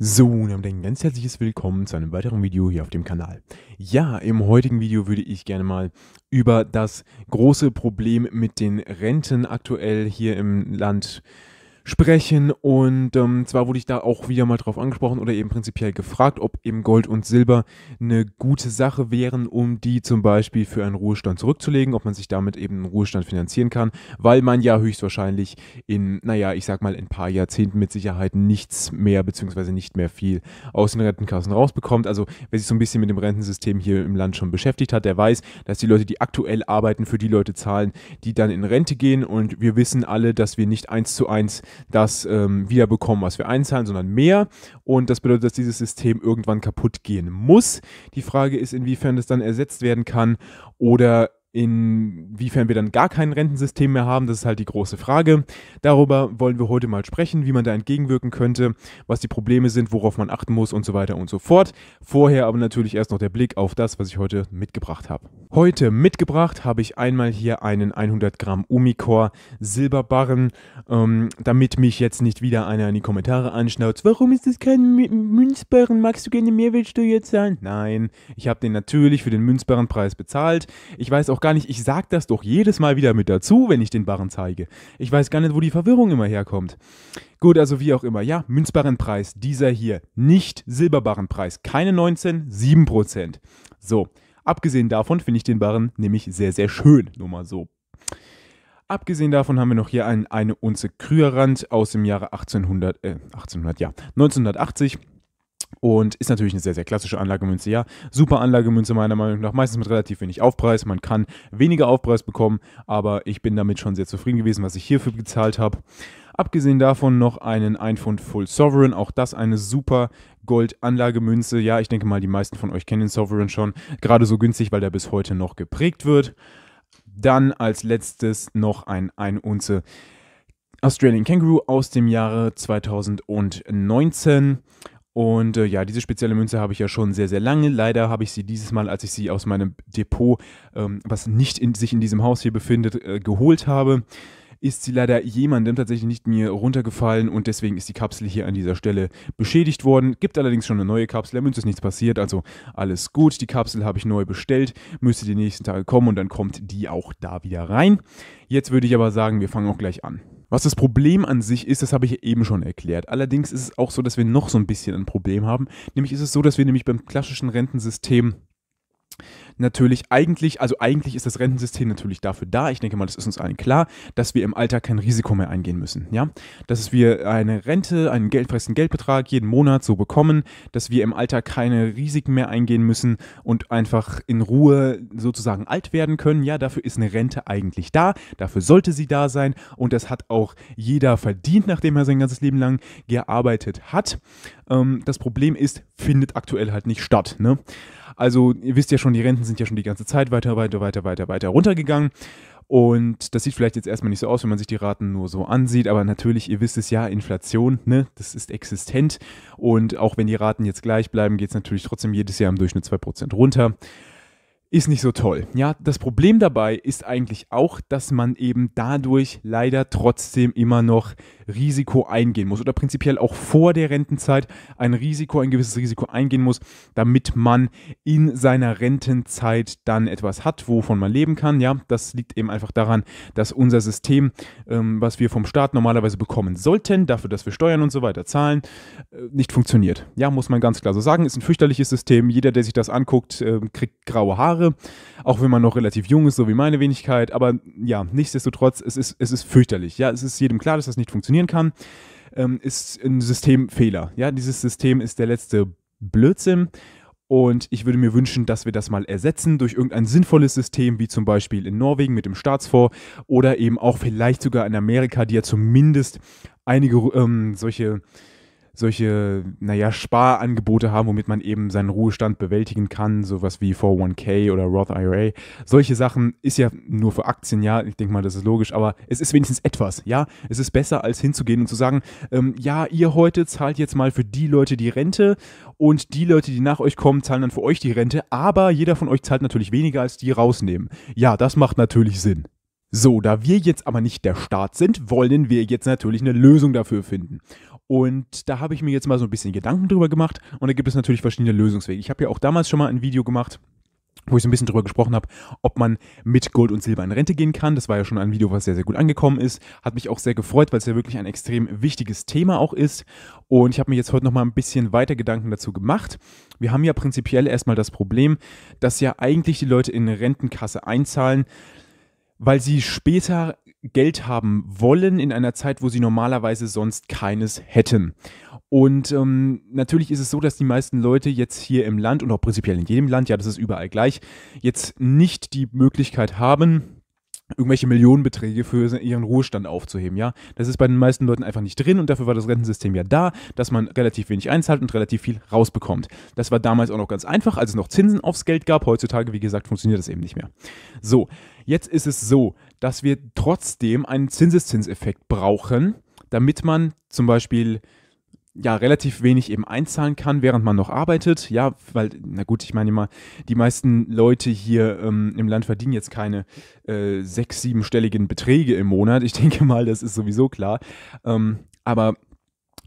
So, und dann ein ganz herzliches Willkommen zu einem weiteren Video hier auf dem Kanal. Ja, im heutigen Video würde ich gerne mal über das große Problem mit den Renten aktuell hier im Land äh, sprechen. Und ähm, zwar wurde ich da auch wieder mal drauf angesprochen oder eben prinzipiell gefragt, ob eben Gold und Silber eine gute Sache wären, um die zum Beispiel für einen Ruhestand zurückzulegen, ob man sich damit eben einen Ruhestand finanzieren kann, weil man ja höchstwahrscheinlich in, naja, ich sag mal, in ein paar Jahrzehnten mit Sicherheit nichts mehr beziehungsweise nicht mehr viel aus den Rentenkassen rausbekommt. Also wer sich so ein bisschen mit dem Rentensystem hier im Land schon beschäftigt hat, der weiß, dass die Leute, die aktuell arbeiten, für die Leute zahlen, die dann in Rente gehen. Und wir wissen alle, dass wir nicht eins zu eins das ähm, wieder bekommen, was wir einzahlen, sondern mehr. Und das bedeutet, dass dieses System irgendwann kaputt gehen muss. Die Frage ist, inwiefern das dann ersetzt werden kann oder Inwiefern wir dann gar kein Rentensystem mehr haben, das ist halt die große Frage. Darüber wollen wir heute mal sprechen, wie man da entgegenwirken könnte, was die Probleme sind, worauf man achten muss und so weiter und so fort. Vorher aber natürlich erst noch der Blick auf das, was ich heute mitgebracht habe. Heute mitgebracht habe ich einmal hier einen 100 Gramm Umicore Silberbarren, ähm, damit mich jetzt nicht wieder einer in die Kommentare anschnauzt. Warum ist das kein Münzbarren? Magst du gerne Mehrwertsteuer zahlen? Nein, ich habe den natürlich für den Münzbarrenpreis bezahlt. Ich weiß auch doch gar nicht, ich sage das doch jedes Mal wieder mit dazu, wenn ich den Barren zeige. Ich weiß gar nicht, wo die Verwirrung immer herkommt. Gut, also wie auch immer, ja, Münzbarrenpreis, dieser hier, nicht Silberbarrenpreis, keine 19, 7%. So, abgesehen davon finde ich den Barren nämlich sehr, sehr schön, nur mal so. Abgesehen davon haben wir noch hier ein, eine Unze Krügerrand aus dem Jahre 1800, äh, 1800, ja, 1980. Und ist natürlich eine sehr, sehr klassische Anlagemünze. Ja, super Anlagemünze meiner Meinung nach. Meistens mit relativ wenig Aufpreis. Man kann weniger Aufpreis bekommen, aber ich bin damit schon sehr zufrieden gewesen, was ich hierfür gezahlt habe. Abgesehen davon noch einen 1 Pfund Full Sovereign. Auch das eine super Gold-Anlagemünze. Ja, ich denke mal, die meisten von euch kennen den Sovereign schon. Gerade so günstig, weil der bis heute noch geprägt wird. Dann als letztes noch ein 1 Unze Australian Kangaroo aus dem Jahre 2019. Und äh, ja, diese spezielle Münze habe ich ja schon sehr, sehr lange. Leider habe ich sie dieses Mal, als ich sie aus meinem Depot, ähm, was nicht in, sich in diesem Haus hier befindet, äh, geholt habe, ist sie leider jemandem tatsächlich nicht mir runtergefallen und deswegen ist die Kapsel hier an dieser Stelle beschädigt worden. Gibt allerdings schon eine neue Kapsel, der Münze ist nichts passiert, also alles gut. Die Kapsel habe ich neu bestellt, müsste die nächsten Tage kommen und dann kommt die auch da wieder rein. Jetzt würde ich aber sagen, wir fangen auch gleich an. Was das Problem an sich ist, das habe ich eben schon erklärt. Allerdings ist es auch so, dass wir noch so ein bisschen ein Problem haben. Nämlich ist es so, dass wir nämlich beim klassischen Rentensystem natürlich eigentlich, also eigentlich ist das Rentensystem natürlich dafür da, ich denke mal, das ist uns allen klar, dass wir im Alter kein Risiko mehr eingehen müssen, ja? Dass wir eine Rente, einen geldfressen Geldbetrag jeden Monat so bekommen, dass wir im Alter keine Risiken mehr eingehen müssen und einfach in Ruhe sozusagen alt werden können, ja, dafür ist eine Rente eigentlich da, dafür sollte sie da sein und das hat auch jeder verdient, nachdem er sein ganzes Leben lang gearbeitet hat. Ähm, das Problem ist, findet aktuell halt nicht statt, ne? Also ihr wisst ja schon, die Renten sind ja schon die ganze Zeit weiter, weiter, weiter, weiter, weiter runtergegangen. Und das sieht vielleicht jetzt erstmal nicht so aus, wenn man sich die Raten nur so ansieht, aber natürlich, ihr wisst es ja, Inflation, ne, das ist existent. Und auch wenn die Raten jetzt gleich bleiben, geht es natürlich trotzdem jedes Jahr im Durchschnitt 2% runter. Ist nicht so toll. Ja, das Problem dabei ist eigentlich auch, dass man eben dadurch leider trotzdem immer noch Risiko eingehen muss oder prinzipiell auch vor der Rentenzeit ein Risiko, ein gewisses Risiko eingehen muss, damit man in seiner Rentenzeit dann etwas hat, wovon man leben kann. Ja, das liegt eben einfach daran, dass unser System, ähm, was wir vom Staat normalerweise bekommen sollten, dafür, dass wir Steuern und so weiter zahlen, äh, nicht funktioniert. Ja, muss man ganz klar so sagen. Ist ein fürchterliches System. Jeder, der sich das anguckt, äh, kriegt graue Haare, auch wenn man noch relativ jung ist, so wie meine Wenigkeit. Aber ja, nichtsdestotrotz, es ist, es ist fürchterlich. Ja, es ist jedem klar, dass das nicht funktioniert funktionieren kann, ähm, ist ein Systemfehler. Ja, dieses System ist der letzte Blödsinn. Und ich würde mir wünschen, dass wir das mal ersetzen durch irgendein sinnvolles System, wie zum Beispiel in Norwegen mit dem Staatsfonds oder eben auch vielleicht sogar in Amerika, die ja zumindest einige ähm, solche solche, naja, Sparangebote haben, womit man eben seinen Ruhestand bewältigen kann, sowas wie 401k oder Roth IRA. Solche Sachen ist ja nur für Aktien, ja, ich denke mal, das ist logisch, aber es ist wenigstens etwas, ja. Es ist besser, als hinzugehen und zu sagen, ähm, ja, ihr heute zahlt jetzt mal für die Leute die Rente und die Leute, die nach euch kommen, zahlen dann für euch die Rente, aber jeder von euch zahlt natürlich weniger, als die rausnehmen. Ja, das macht natürlich Sinn. So, da wir jetzt aber nicht der Staat sind, wollen wir jetzt natürlich eine Lösung dafür finden. Und da habe ich mir jetzt mal so ein bisschen Gedanken drüber gemacht und da gibt es natürlich verschiedene Lösungswege. Ich habe ja auch damals schon mal ein Video gemacht, wo ich so ein bisschen drüber gesprochen habe, ob man mit Gold und Silber in Rente gehen kann. Das war ja schon ein Video, was sehr, sehr gut angekommen ist. Hat mich auch sehr gefreut, weil es ja wirklich ein extrem wichtiges Thema auch ist. Und ich habe mir jetzt heute nochmal ein bisschen weiter Gedanken dazu gemacht. Wir haben ja prinzipiell erstmal das Problem, dass ja eigentlich die Leute in Rentenkasse einzahlen, weil sie später Geld haben wollen in einer Zeit, wo sie normalerweise sonst keines hätten. Und ähm, natürlich ist es so, dass die meisten Leute jetzt hier im Land und auch prinzipiell in jedem Land, ja, das ist überall gleich, jetzt nicht die Möglichkeit haben, irgendwelche Millionenbeträge für ihren Ruhestand aufzuheben, ja. Das ist bei den meisten Leuten einfach nicht drin und dafür war das Rentensystem ja da, dass man relativ wenig einzahlt und relativ viel rausbekommt. Das war damals auch noch ganz einfach, als es noch Zinsen aufs Geld gab. Heutzutage, wie gesagt, funktioniert das eben nicht mehr. So, Jetzt ist es so, dass wir trotzdem einen Zinseszinseffekt brauchen, damit man zum Beispiel ja, relativ wenig eben einzahlen kann, während man noch arbeitet. Ja, weil, na gut, ich meine mal, die meisten Leute hier ähm, im Land verdienen jetzt keine äh, sechs-, siebenstelligen Beträge im Monat. Ich denke mal, das ist sowieso klar. Ähm, aber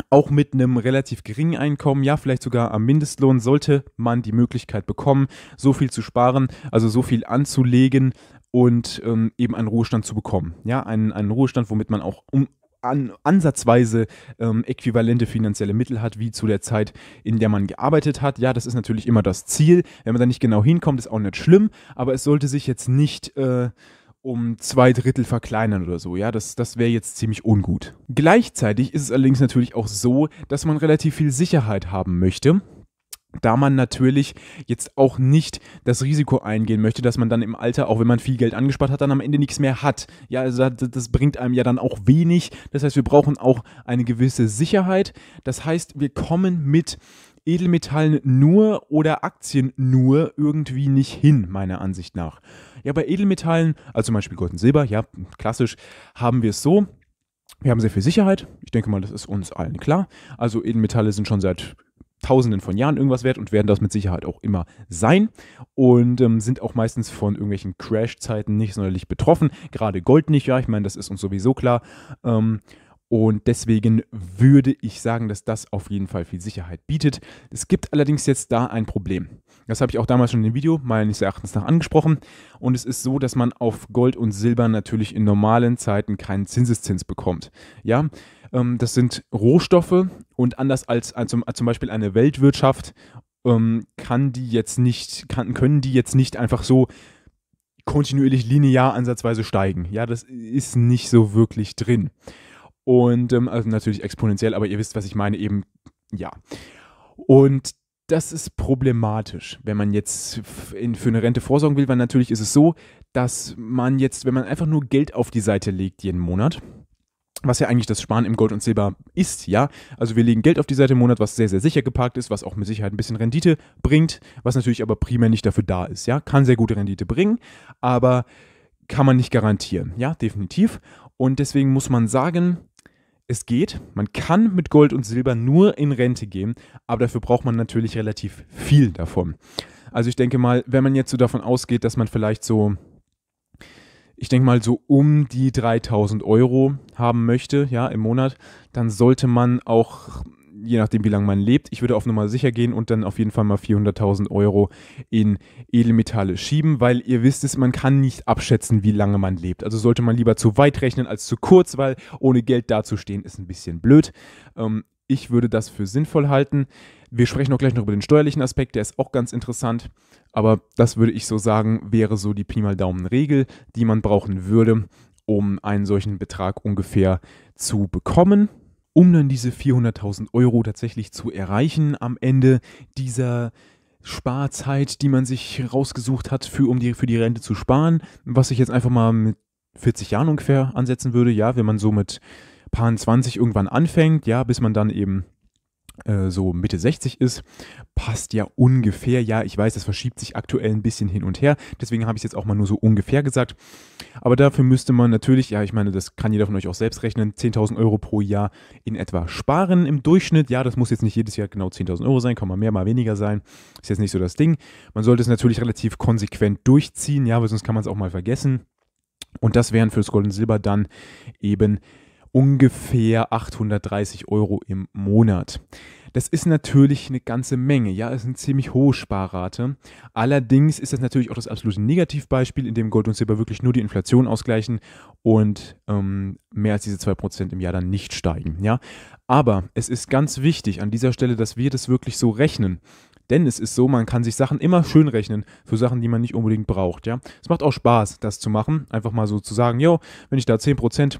auch mit einem relativ geringen Einkommen, ja, vielleicht sogar am Mindestlohn, sollte man die Möglichkeit bekommen, so viel zu sparen, also so viel anzulegen, und ähm, eben einen Ruhestand zu bekommen. Ja, einen, einen Ruhestand, womit man auch um, an, ansatzweise ähm, äquivalente finanzielle Mittel hat, wie zu der Zeit, in der man gearbeitet hat. Ja, das ist natürlich immer das Ziel. Wenn man da nicht genau hinkommt, ist auch nicht schlimm, aber es sollte sich jetzt nicht äh, um zwei Drittel verkleinern oder so. Ja, das, das wäre jetzt ziemlich ungut. Gleichzeitig ist es allerdings natürlich auch so, dass man relativ viel Sicherheit haben möchte da man natürlich jetzt auch nicht das Risiko eingehen möchte, dass man dann im Alter, auch wenn man viel Geld angespart hat, dann am Ende nichts mehr hat. Ja, also das, das bringt einem ja dann auch wenig. Das heißt, wir brauchen auch eine gewisse Sicherheit. Das heißt, wir kommen mit Edelmetallen nur oder Aktien nur irgendwie nicht hin, meiner Ansicht nach. Ja, bei Edelmetallen, also zum Beispiel Gold und Silber, ja, klassisch, haben wir es so. Wir haben sehr viel Sicherheit. Ich denke mal, das ist uns allen klar. Also Edelmetalle sind schon seit Tausenden von Jahren irgendwas wert und werden das mit Sicherheit auch immer sein und ähm, sind auch meistens von irgendwelchen Crash-Zeiten nicht sonderlich betroffen. Gerade Gold nicht, ja, ich meine, das ist uns sowieso klar. Ähm, und deswegen würde ich sagen, dass das auf jeden Fall viel Sicherheit bietet. Es gibt allerdings jetzt da ein Problem. Das habe ich auch damals schon in dem Video meines Erachtens nach angesprochen. Und es ist so, dass man auf Gold und Silber natürlich in normalen Zeiten keinen Zinseszins bekommt. Ja, ähm, das sind Rohstoffe und anders als, als, äh, als äh, zum Beispiel eine Weltwirtschaft ähm, kann die jetzt nicht, kann, können die jetzt nicht einfach so kontinuierlich linear ansatzweise steigen. Ja, das ist nicht so wirklich drin. Und ähm, also natürlich exponentiell, aber ihr wisst, was ich meine, eben ja. Und das ist problematisch, wenn man jetzt in, für eine Rente vorsorgen will, weil natürlich ist es so, dass man jetzt, wenn man einfach nur Geld auf die Seite legt jeden Monat, was ja eigentlich das Sparen im Gold und Silber ist, ja. Also wir legen Geld auf die Seite im Monat, was sehr, sehr sicher geparkt ist, was auch mit Sicherheit ein bisschen Rendite bringt, was natürlich aber primär nicht dafür da ist, ja. Kann sehr gute Rendite bringen, aber kann man nicht garantieren, ja, definitiv. Und deswegen muss man sagen, es geht, man kann mit Gold und Silber nur in Rente gehen, aber dafür braucht man natürlich relativ viel davon. Also ich denke mal, wenn man jetzt so davon ausgeht, dass man vielleicht so ich denke mal so um die 3000 Euro haben möchte, ja, im Monat, dann sollte man auch, je nachdem wie lange man lebt, ich würde auf Nummer sicher gehen und dann auf jeden Fall mal 400.000 Euro in Edelmetalle schieben, weil ihr wisst es, man kann nicht abschätzen, wie lange man lebt. Also sollte man lieber zu weit rechnen als zu kurz, weil ohne Geld dazustehen ist ein bisschen blöd. Ähm, ich würde das für sinnvoll halten. Wir sprechen auch gleich noch über den steuerlichen Aspekt, der ist auch ganz interessant. Aber das würde ich so sagen, wäre so die Pi mal Daumen-Regel, die man brauchen würde, um einen solchen Betrag ungefähr zu bekommen. Um dann diese 400.000 Euro tatsächlich zu erreichen am Ende dieser Sparzeit, die man sich rausgesucht hat, für, um die, für die Rente zu sparen, was ich jetzt einfach mal mit 40 Jahren ungefähr ansetzen würde. Ja, wenn man so mit Paaren 20 irgendwann anfängt, ja, bis man dann eben äh, so Mitte 60 ist, passt ja ungefähr. Ja, ich weiß, das verschiebt sich aktuell ein bisschen hin und her. Deswegen habe ich es jetzt auch mal nur so ungefähr gesagt. Aber dafür müsste man natürlich, ja, ich meine, das kann jeder von euch auch selbst rechnen, 10.000 Euro pro Jahr in etwa sparen im Durchschnitt. Ja, das muss jetzt nicht jedes Jahr genau 10.000 Euro sein, kann mal mehr, mal weniger sein. Ist jetzt nicht so das Ding. Man sollte es natürlich relativ konsequent durchziehen, ja, weil sonst kann man es auch mal vergessen. Und das wären für das Gold und Silber dann eben ungefähr 830 Euro im Monat. Das ist natürlich eine ganze Menge. Ja, es ist eine ziemlich hohe Sparrate. Allerdings ist das natürlich auch das absolute Negativbeispiel, in dem Gold und Silber wirklich nur die Inflation ausgleichen und ähm, mehr als diese 2% im Jahr dann nicht steigen. Ja, aber es ist ganz wichtig an dieser Stelle, dass wir das wirklich so rechnen. Denn es ist so, man kann sich Sachen immer schön rechnen für Sachen, die man nicht unbedingt braucht. Ja, es macht auch Spaß, das zu machen. Einfach mal so zu sagen, jo, wenn ich da 10%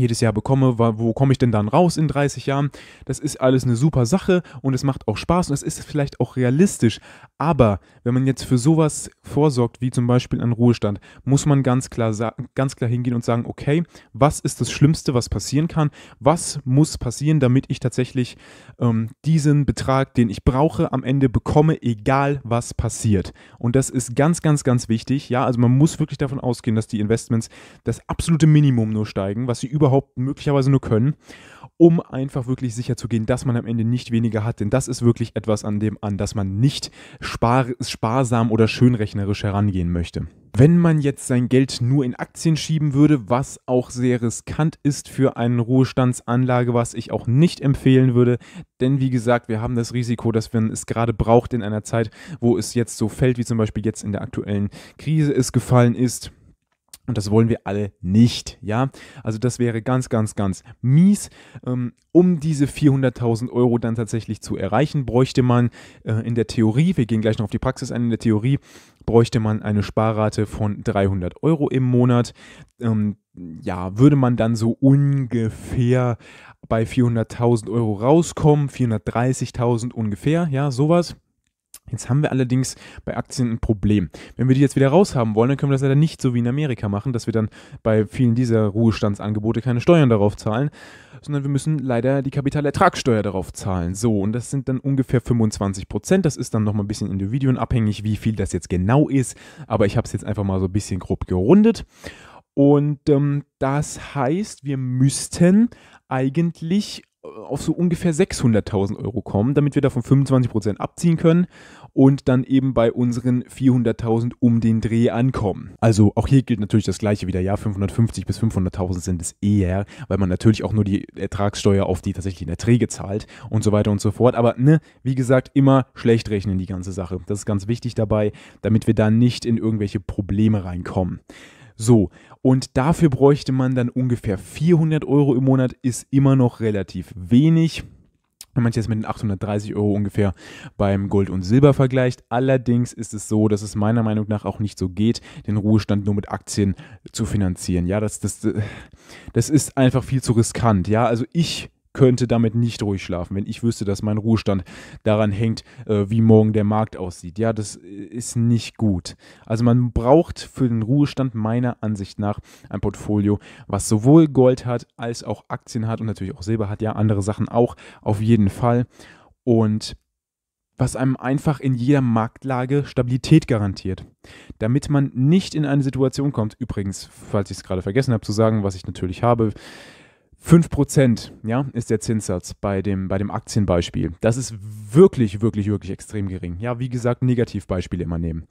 jedes Jahr bekomme, wo komme ich denn dann raus in 30 Jahren? Das ist alles eine super Sache und es macht auch Spaß und es ist vielleicht auch realistisch. Aber wenn man jetzt für sowas vorsorgt, wie zum Beispiel einen Ruhestand, muss man ganz klar, ganz klar hingehen und sagen, okay, was ist das Schlimmste, was passieren kann? Was muss passieren, damit ich tatsächlich ähm, diesen Betrag, den ich brauche, am Ende bekomme, egal was passiert? Und das ist ganz, ganz, ganz wichtig. Ja, also man muss wirklich davon ausgehen, dass die Investments das absolute Minimum nur steigen, was sie über überhaupt möglicherweise nur können, um einfach wirklich sicher zu gehen, dass man am Ende nicht weniger hat. Denn das ist wirklich etwas an dem an, dass man nicht spar sparsam oder schönrechnerisch herangehen möchte. Wenn man jetzt sein Geld nur in Aktien schieben würde, was auch sehr riskant ist für eine Ruhestandsanlage, was ich auch nicht empfehlen würde, denn wie gesagt, wir haben das Risiko, dass wenn es gerade braucht in einer Zeit, wo es jetzt so fällt, wie zum Beispiel jetzt in der aktuellen Krise es gefallen ist, und das wollen wir alle nicht, ja. Also das wäre ganz, ganz, ganz mies. Ähm, um diese 400.000 Euro dann tatsächlich zu erreichen, bräuchte man äh, in der Theorie, wir gehen gleich noch auf die Praxis ein, in der Theorie bräuchte man eine Sparrate von 300 Euro im Monat. Ähm, ja, würde man dann so ungefähr bei 400.000 Euro rauskommen, 430.000 ungefähr, ja, sowas. Jetzt haben wir allerdings bei Aktien ein Problem. Wenn wir die jetzt wieder raushaben wollen, dann können wir das leider nicht so wie in Amerika machen, dass wir dann bei vielen dieser Ruhestandsangebote keine Steuern darauf zahlen, sondern wir müssen leider die Kapitalertragssteuer darauf zahlen. So, und das sind dann ungefähr 25 Prozent. Das ist dann nochmal ein bisschen individuenabhängig, wie viel das jetzt genau ist. Aber ich habe es jetzt einfach mal so ein bisschen grob gerundet. Und ähm, das heißt, wir müssten eigentlich auf so ungefähr 600.000 Euro kommen, damit wir davon 25% abziehen können und dann eben bei unseren 400.000 um den Dreh ankommen. Also auch hier gilt natürlich das gleiche wieder, ja, 550 bis 500.000 sind es eher, weil man natürlich auch nur die Ertragssteuer auf die tatsächlichen Erträge zahlt und so weiter und so fort. Aber ne, wie gesagt, immer schlecht rechnen die ganze Sache. Das ist ganz wichtig dabei, damit wir da nicht in irgendwelche Probleme reinkommen. So, und dafür bräuchte man dann ungefähr 400 Euro im Monat, ist immer noch relativ wenig. Wenn man es jetzt mit den 830 Euro ungefähr beim Gold und Silber vergleicht. Allerdings ist es so, dass es meiner Meinung nach auch nicht so geht, den Ruhestand nur mit Aktien zu finanzieren. Ja, das, das, das ist einfach viel zu riskant. Ja, also ich könnte damit nicht ruhig schlafen, wenn ich wüsste, dass mein Ruhestand daran hängt, äh, wie morgen der Markt aussieht. Ja, das äh, ist nicht gut. Also man braucht für den Ruhestand meiner Ansicht nach ein Portfolio, was sowohl Gold hat als auch Aktien hat und natürlich auch Silber hat, ja, andere Sachen auch, auf jeden Fall. Und was einem einfach in jeder Marktlage Stabilität garantiert. Damit man nicht in eine Situation kommt, übrigens, falls ich es gerade vergessen habe zu sagen, was ich natürlich habe, 5% ja, ist der Zinssatz bei dem, bei dem Aktienbeispiel. Das ist wirklich, wirklich, wirklich extrem gering. Ja, wie gesagt, Negativbeispiele immer nehmen.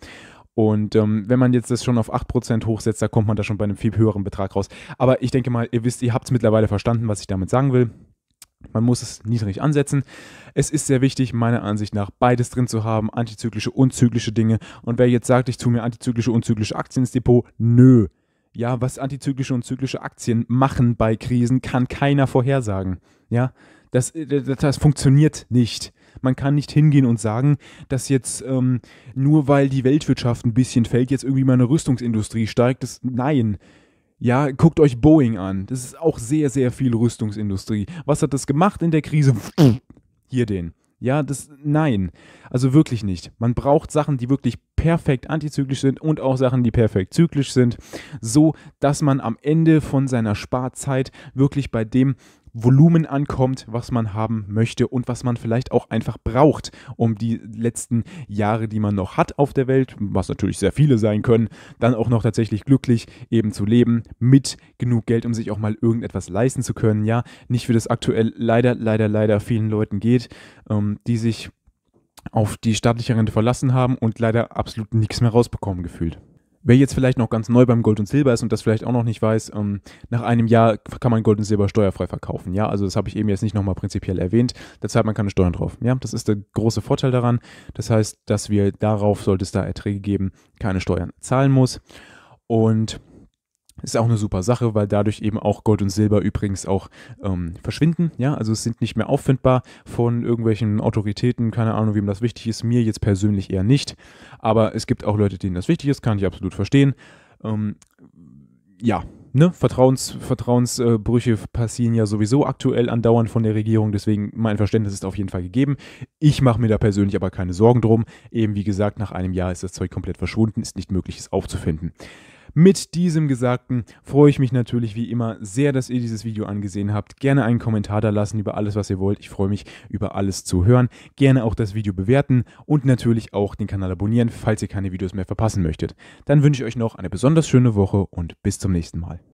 Und ähm, wenn man jetzt das schon auf 8% hochsetzt, da kommt man da schon bei einem viel höheren Betrag raus. Aber ich denke mal, ihr wisst, ihr habt es mittlerweile verstanden, was ich damit sagen will. Man muss es niedrig ansetzen. Es ist sehr wichtig, meiner Ansicht nach, beides drin zu haben, antizyklische unzyklische Dinge. Und wer jetzt sagt, ich tue mir antizyklische unzyklische Aktien ins Depot, nö ja, was antizyklische und zyklische Aktien machen bei Krisen, kann keiner vorhersagen. Ja, das, äh, das, das funktioniert nicht. Man kann nicht hingehen und sagen, dass jetzt ähm, nur weil die Weltwirtschaft ein bisschen fällt, jetzt irgendwie meine Rüstungsindustrie steigt. Das, nein. Ja, guckt euch Boeing an. Das ist auch sehr, sehr viel Rüstungsindustrie. Was hat das gemacht in der Krise? Hier den. Ja, das, nein. Also wirklich nicht. Man braucht Sachen, die wirklich perfekt antizyklisch sind und auch Sachen, die perfekt zyklisch sind, so dass man am Ende von seiner Sparzeit wirklich bei dem Volumen ankommt, was man haben möchte und was man vielleicht auch einfach braucht, um die letzten Jahre, die man noch hat auf der Welt, was natürlich sehr viele sein können, dann auch noch tatsächlich glücklich eben zu leben, mit genug Geld, um sich auch mal irgendetwas leisten zu können. Ja, nicht wie das aktuell leider, leider, leider vielen Leuten geht, ähm, die sich auf die staatliche Rente verlassen haben und leider absolut nichts mehr rausbekommen gefühlt. Wer jetzt vielleicht noch ganz neu beim Gold und Silber ist und das vielleicht auch noch nicht weiß, ähm, nach einem Jahr kann man Gold und Silber steuerfrei verkaufen. Ja, also das habe ich eben jetzt nicht nochmal prinzipiell erwähnt. Da zahlt man keine Steuern drauf. Ja, das ist der große Vorteil daran. Das heißt, dass wir darauf, sollte es da Erträge geben, keine Steuern zahlen muss. Und ist auch eine super Sache, weil dadurch eben auch Gold und Silber übrigens auch ähm, verschwinden. Ja, also es sind nicht mehr auffindbar von irgendwelchen Autoritäten. Keine Ahnung, wem das wichtig ist. Mir jetzt persönlich eher nicht. Aber es gibt auch Leute, denen das wichtig ist. Kann ich absolut verstehen. Ähm, ja, Ne? Vertrauens, Vertrauensbrüche passieren ja sowieso aktuell andauernd von der Regierung, deswegen mein Verständnis ist auf jeden Fall gegeben. Ich mache mir da persönlich aber keine Sorgen drum. Eben wie gesagt, nach einem Jahr ist das Zeug komplett verschwunden, ist nicht möglich, es aufzufinden. Mit diesem Gesagten freue ich mich natürlich wie immer sehr, dass ihr dieses Video angesehen habt. Gerne einen Kommentar da lassen über alles, was ihr wollt. Ich freue mich über alles zu hören. Gerne auch das Video bewerten und natürlich auch den Kanal abonnieren, falls ihr keine Videos mehr verpassen möchtet. Dann wünsche ich euch noch eine besonders schöne Woche und bis zum nächsten Mal.